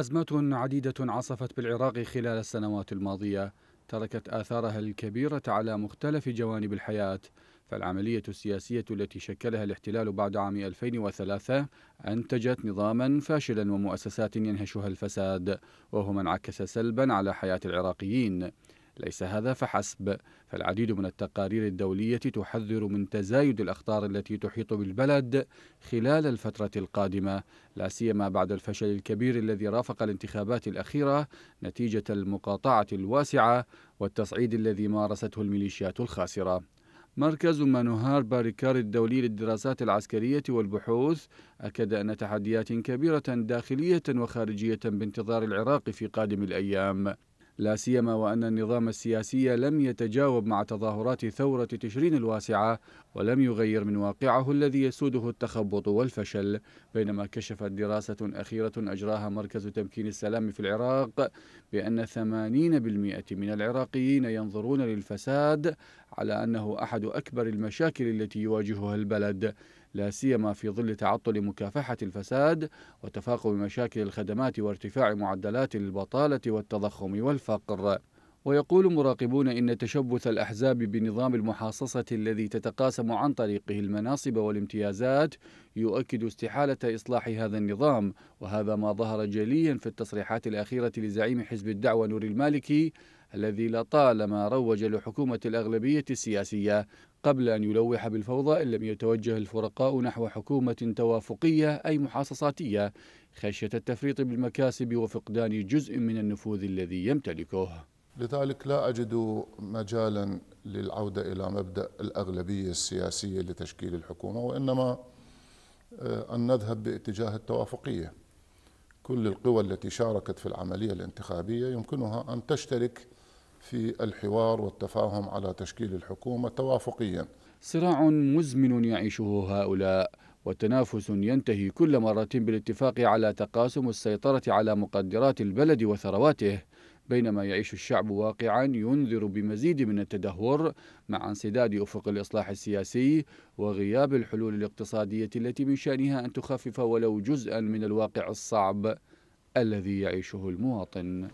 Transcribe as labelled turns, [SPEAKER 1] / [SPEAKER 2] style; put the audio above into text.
[SPEAKER 1] أزمات عديدة عصفت بالعراق خلال السنوات الماضية تركت آثارها الكبيرة على مختلف جوانب الحياة فالعملية السياسية التي شكلها الاحتلال بعد عام 2003 أنتجت نظاما فاشلا ومؤسسات ينهشها الفساد وهو ما انعكس سلبا على حياة العراقيين ليس هذا فحسب فالعديد من التقارير الدولية تحذر من تزايد الأخطار التي تحيط بالبلد خلال الفترة القادمة لا سيما بعد الفشل الكبير الذي رافق الانتخابات الأخيرة نتيجة المقاطعة الواسعة والتصعيد الذي مارسته الميليشيات الخاسرة مركز مانوهار باريكار الدولي للدراسات العسكرية والبحوث أكد أن تحديات كبيرة داخلية وخارجية بانتظار العراق في قادم الأيام لا سيما وأن النظام السياسي لم يتجاوب مع تظاهرات ثورة تشرين الواسعة ولم يغير من واقعه الذي يسوده التخبط والفشل بينما كشفت دراسة أخيرة أجراها مركز تمكين السلام في العراق بأن 80% من العراقيين ينظرون للفساد على أنه أحد أكبر المشاكل التي يواجهها البلد لا سيما في ظل تعطل مكافحة الفساد وتفاقم مشاكل الخدمات وارتفاع معدلات البطالة والتضخم والفقر ويقول مراقبون إن تشبث الأحزاب بنظام المحاصصة الذي تتقاسم عن طريقه المناصب والامتيازات يؤكد استحالة إصلاح هذا النظام وهذا ما ظهر جليا في التصريحات الأخيرة لزعيم حزب الدعوة نور المالكي الذي لطالما روج لحكومة الأغلبية السياسية قبل أن يلوح بالفوضى إن لم يتوجه الفرقاء نحو حكومة توافقية أي محاصصاتية خشية التفريط بالمكاسب وفقدان جزء من النفوذ الذي
[SPEAKER 2] يمتلكه لذلك لا أجد مجالا للعودة إلى مبدأ الأغلبية السياسية لتشكيل الحكومة وإنما آه، أن نذهب باتجاه التوافقية كل القوى التي شاركت في العملية الانتخابية يمكنها أن تشترك في الحوار والتفاهم على تشكيل الحكومة توافقيا
[SPEAKER 1] صراع مزمن يعيشه هؤلاء وتنافس ينتهي كل مرة بالاتفاق على تقاسم السيطرة على مقدرات البلد وثرواته بينما يعيش الشعب واقعا ينذر بمزيد من التدهور مع انسداد افق الاصلاح السياسي وغياب الحلول الاقتصاديه التي من شانها ان تخفف ولو جزءا من الواقع الصعب الذي يعيشه المواطن